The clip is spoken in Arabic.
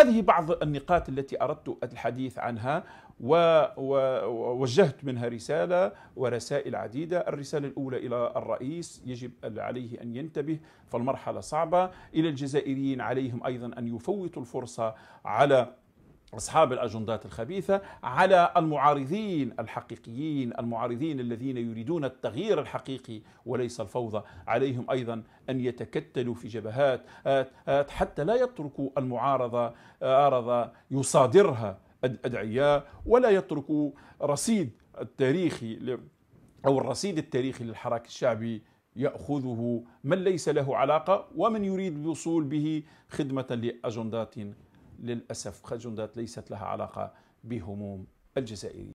هذه بعض النقاط التي أردت الحديث عنها ووجهت منها رسالة ورسائل عديدة الرسالة الأولى إلى الرئيس يجب عليه أن ينتبه فالمرحلة صعبة إلى الجزائريين عليهم أيضا أن يفوتوا الفرصة على أصحاب الأجندات الخبيثة على المعارضين الحقيقيين المعارضين الذين يريدون التغيير الحقيقي وليس الفوضى عليهم أيضا أن يتكتلوا في جبهات آه، آه، حتى لا يتركوا المعارضة يصادرها أدعياء ولا يتركوا رصيد التاريخي أو الرصيد التاريخي للحراك الشعبي يأخذه من ليس له علاقة ومن يريد الوصول به خدمة لأجندات للأسف خجندات ليست لها علاقة بهموم الجزائريين